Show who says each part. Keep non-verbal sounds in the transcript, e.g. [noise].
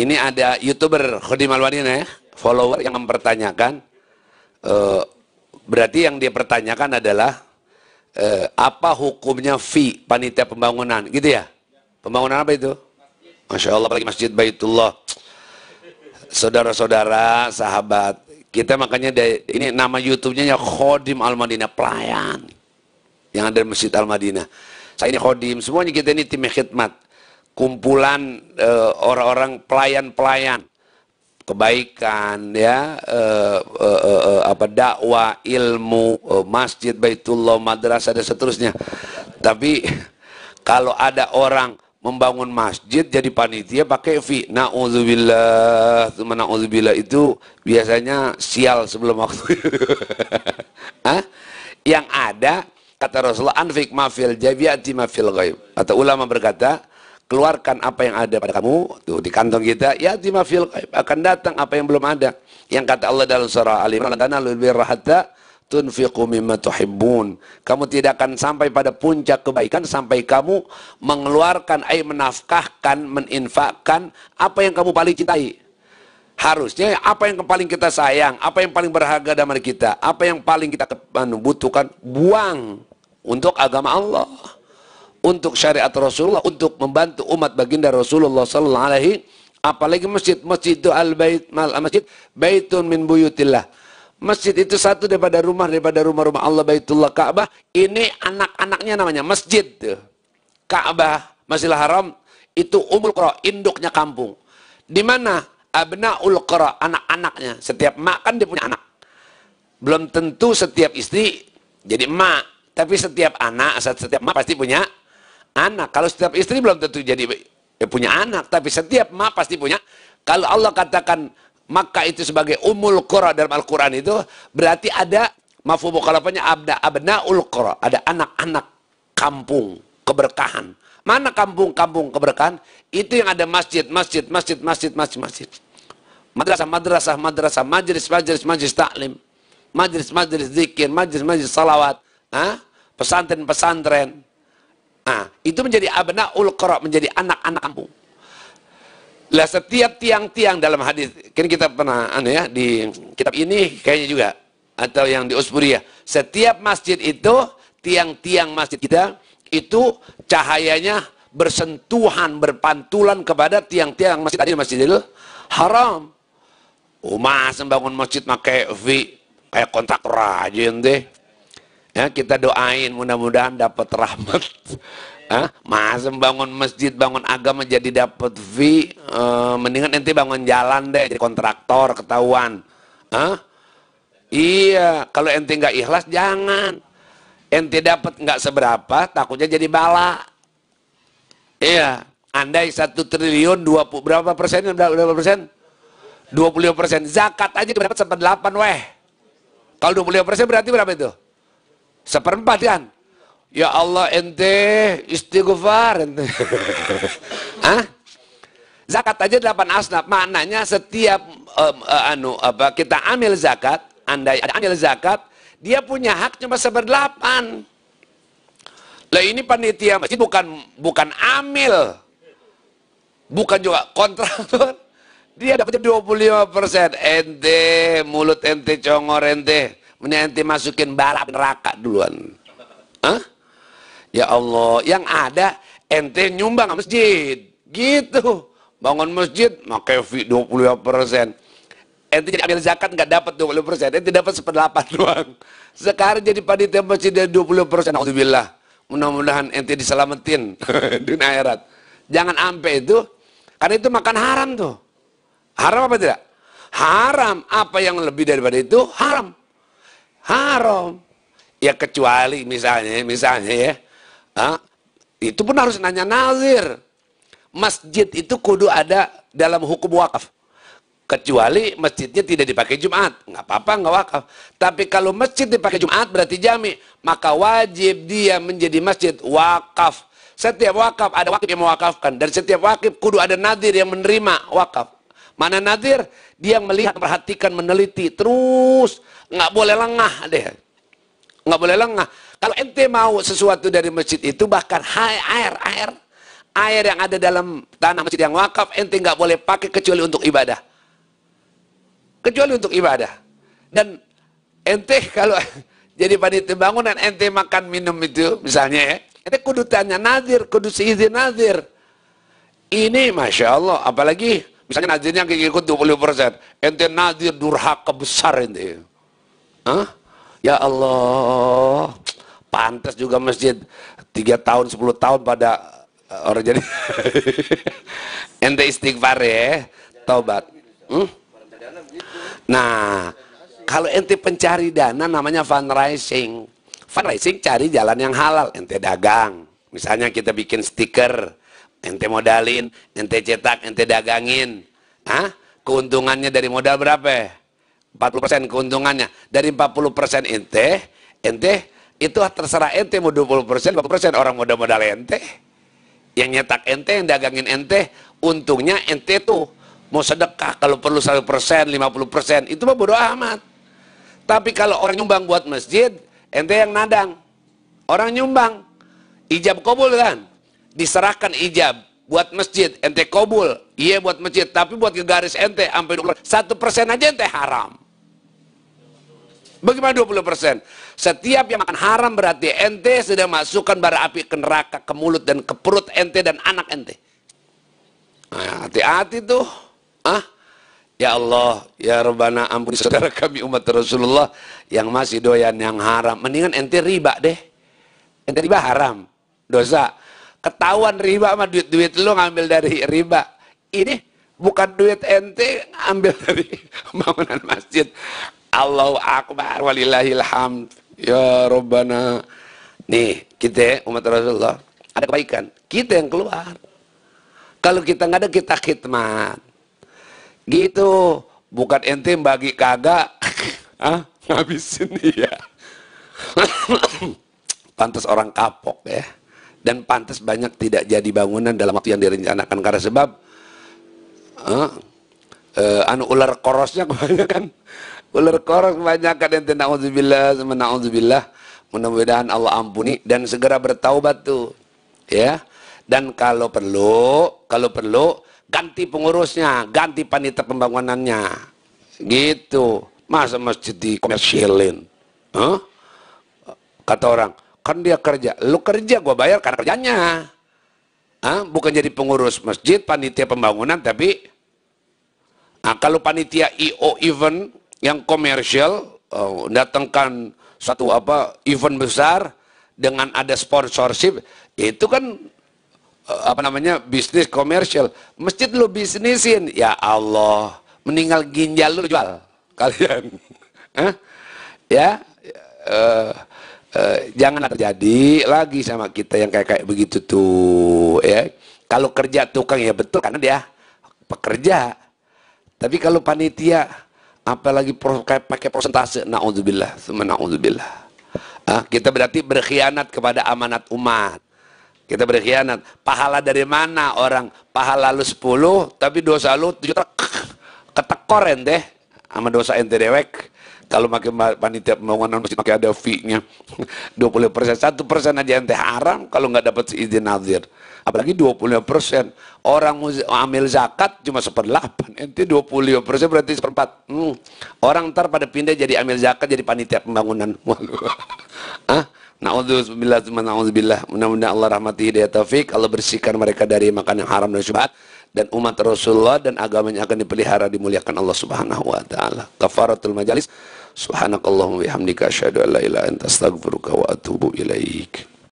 Speaker 1: Ini ada youtuber Khodim Malwani ya, follower yang mempertanyakan. Uh, berarti yang dia pertanyakan adalah uh, apa hukumnya fee panitia pembangunan, gitu ya? Pembangunan apa itu? Masya Allah, apalagi Masjid Baitullah. Saudara-saudara, sahabat, kita makanya ini nama YouTube-nya ya Khodim Al-Madinah, pelayan yang ada di Masjid Al-Madinah. Saya ini Khodim, semuanya kita ini tim khidmat kumpulan eh, orang-orang pelayan-pelayan kebaikan ya eh, eh, eh, eh, apa dakwah ilmu eh, masjid baitullah madrasah dan seterusnya tapi [laughs] kalau ada orang membangun masjid jadi panitia pakai fi naudzubillah cuma naudzubillah itu biasanya sial sebelum waktu [laughs] Hah? yang ada kata Rasulullah anfik mafil jabiati mafil ghaib atau ulama berkata keluarkan apa yang ada pada kamu tuh di kantong kita ya timafil akan datang apa yang belum ada yang kata Allah dalam surah Al Imran karena lebih rahata tunfiqu mimma tuhibbun. Kamu tidak akan sampai pada puncak kebaikan sampai kamu mengeluarkan air eh, menafkahkan, meninfakkan apa yang kamu paling cintai. Harusnya apa yang paling kita sayang, apa yang paling berharga dalam kita, apa yang paling kita anu, butuhkan, buang untuk agama Allah untuk syariat Rasulullah, untuk membantu umat baginda Rasulullah sallallahu alaihi apalagi masjid masjid itu al bait mal masjid baitun min buyutillah masjid itu satu daripada rumah daripada rumah-rumah Allah baitullah Ka'bah ini anak-anaknya namanya masjid Ka'bah Masjidil Haram itu umul qura induknya kampung di mana abnaul qura anak-anaknya setiap mak kan dia punya anak belum tentu setiap istri jadi emak tapi setiap anak setiap mak pasti punya anak. Kalau setiap istri belum tentu jadi ya punya anak, tapi setiap ma pasti punya. Kalau Allah katakan maka itu sebagai umul qura dalam Al-Qur'an itu berarti ada mafhum mukhalafahnya abda abnaul qura, ada anak-anak kampung keberkahan. Mana kampung-kampung keberkahan? Itu yang ada masjid, masjid, masjid, masjid, masjid, masjid. Madrasah, madrasah, madrasah, majlis, majlis, majlis taklim. Majlis, majlis zikir, majlis, majlis salawat. Pesantren, pesantren. Nah, itu menjadi abna ul menjadi anak-anak kampung. Lah setiap tiang-tiang dalam hadis, kan kita pernah aneh ya di kitab ini kayaknya juga atau yang di Usburia. Setiap masjid itu tiang-tiang masjid kita itu cahayanya bersentuhan, berpantulan kepada tiang-tiang masjid tadi itu Haram. Umah sembangun masjid pakai V kayak kontraktor aja deh. Ya, kita doain mudah-mudahan dapat rahmat. [laughs] Ah, Masa bangun masjid, bangun agama jadi dapat fee, Eh, mendingan nanti bangun jalan deh, jadi kontraktor ketahuan. Ah, Iya, kalau ente nggak ikhlas jangan. Ente dapat nggak seberapa, takutnya jadi bala. Iya, andai satu triliun dua puluh berapa persen? Berapa persen? Dua puluh persen. Zakat aja dapat sampai Delapan, weh. Kalau dua puluh persen berarti berapa itu? Seperempat kan? Ya Allah ente istighfar ente. [laughs] Hah? Zakat aja delapan asnaf. Maknanya setiap um, uh, anu apa kita ambil zakat, anda ambil zakat, dia punya hak cuma seberdelapan. Lah ini panitia masjid bukan bukan amil. Bukan juga kontraktor. Dia dapat 25 persen. Ente, mulut ente, congor ente. Mendingan nanti masukin barat neraka duluan. Hah? Ya Allah, yang ada ente nyumbang masjid. Gitu. Bangun masjid, pakai 25 persen. Ente jadi ambil zakat nggak dapat 20 persen. Ente dapat seperdelapan [laughs] doang. Sekarang jadi panitia masjid dari 20 persen. Alhamdulillah. Mudah-mudahan ente diselamatin [laughs] di akhirat. Jangan ampe itu. Karena itu makan haram tuh. Haram apa tidak? Haram. Apa yang lebih daripada itu? Haram haram. Ya kecuali misalnya, misalnya ya, ah, itu pun harus nanya nazir. Masjid itu kudu ada dalam hukum wakaf. Kecuali masjidnya tidak dipakai Jumat. Nggak apa-apa, nggak wakaf. Tapi kalau masjid dipakai Jumat berarti jami. Maka wajib dia menjadi masjid wakaf. Setiap wakaf ada wakif yang mewakafkan. Dan setiap wakif kudu ada nadir yang menerima wakaf. Mana nadir? Dia melihat, perhatikan, meneliti terus. Nggak boleh lengah deh. Nggak boleh lengah. Kalau ente mau sesuatu dari masjid itu bahkan air, air. Air yang ada dalam tanah masjid yang wakaf ente nggak boleh pakai kecuali untuk ibadah. Kecuali untuk ibadah. Dan ente [laughs] kalau jadi panitia bangunan ente makan minum itu misalnya ya. Ente kudu tanya nadir, kudu izin nadir. Ini Masya Allah, apalagi Misalnya yang ikut 20 persen. Ente nazir durhaka besar ente. Hah? Ya Allah. Pantas juga masjid 3 tahun, 10 tahun pada eh, orang jadi. [laughs] ente istighfar ya. Taubat. Hmm? Nah, kalau ente pencari dana namanya fundraising. Fundraising cari jalan yang halal. Ente dagang. Misalnya kita bikin stiker ente modalin, ente cetak, ente dagangin. Hah? Keuntungannya dari modal berapa? 40% keuntungannya. Dari 40% ente, ente itu terserah ente mau 20%, persen orang modal modal ente. Yang nyetak ente, yang dagangin ente, untungnya ente tuh mau sedekah kalau perlu 100%, 50%, itu mah bodo amat. Tapi kalau orang nyumbang buat masjid, ente yang nadang. Orang nyumbang, ijab kobul kan? diserahkan ijab buat masjid ente kobul iya buat masjid tapi buat ke garis ente sampai satu persen aja ente haram bagaimana 20 persen setiap yang makan haram berarti ente sudah masukkan bara api ke neraka ke mulut dan ke perut ente dan anak ente nah, hati-hati nah, tuh ah Ya Allah, ya Rabbana ampuni saudara kami umat Rasulullah yang masih doyan yang haram. Mendingan ente riba deh. Ente riba haram, dosa. Ketahuan riba sama duit-duit lu ngambil dari riba. Ini bukan duit ente ambil dari [laughs] bangunan masjid. Allahu Akbar walillahil Ya Rabbana. Nih, kita umat Rasulullah ada kebaikan. Kita yang keluar. Kalau kita nggak ada, kita khidmat. Gitu. Bukan ente bagi kagak. [laughs] Hah? ngabisin dia. [laughs] Pantas orang kapok ya dan pantas banyak tidak jadi bangunan dalam waktu yang direncanakan karena sebab uh, uh, anu ular korosnya kebanyakan [laughs] ular koros kebanyakan yang nauzubillah nauzubillah mudah-mudahan Allah ampuni dan segera bertaubat tuh ya dan kalau perlu kalau perlu ganti pengurusnya ganti panitia pembangunannya gitu masa masjid di huh? Eh? kata orang Kan dia kerja. Lu kerja, gue bayar karena kerjanya. Ah, bukan jadi pengurus masjid, panitia pembangunan, tapi ah, kalau panitia IO event yang komersial, oh, datangkan satu apa event besar dengan ada sponsorship, itu kan eh, apa namanya bisnis komersial. Masjid lu bisnisin, ya Allah, meninggal ginjal lu jual [laughs] kalian. Hah? ya, uh, eh, jangan terjadi lagi sama kita yang kayak kayak begitu tuh ya kalau kerja tukang ya betul karena dia pekerja tapi kalau panitia apalagi pro, kayak pakai persentase naudzubillah semua naudzubillah ah, kita berarti berkhianat kepada amanat umat kita berkhianat pahala dari mana orang pahala lu 10 tapi dosa lu 7 ketekor ente sama dosa ente dewek kalau pakai panitia pembangunan masjid pakai ada fee-nya 20 [laughs] persen satu persen aja ente haram kalau nggak dapat izin nazir apalagi 25 persen orang ambil zakat cuma seperdelapan ente 25 persen berarti seperempat hmm. orang ntar pada pindah jadi ambil zakat jadi panitia pembangunan [laughs] ah Na'udzubillah, na'udzubillah. Mudah-mudahan Allah rahmati hidayah taufik. Allah bersihkan mereka dari makan yang haram dan syubhat dan umat Rasulullah dan agamanya akan dipelihara dimuliakan Allah Subhanahu wa taala. Kafaratul majalis Subhanakallahumma bihamdika asyhadu an la ilaha anta astaghfiruka wa atubu ilaik.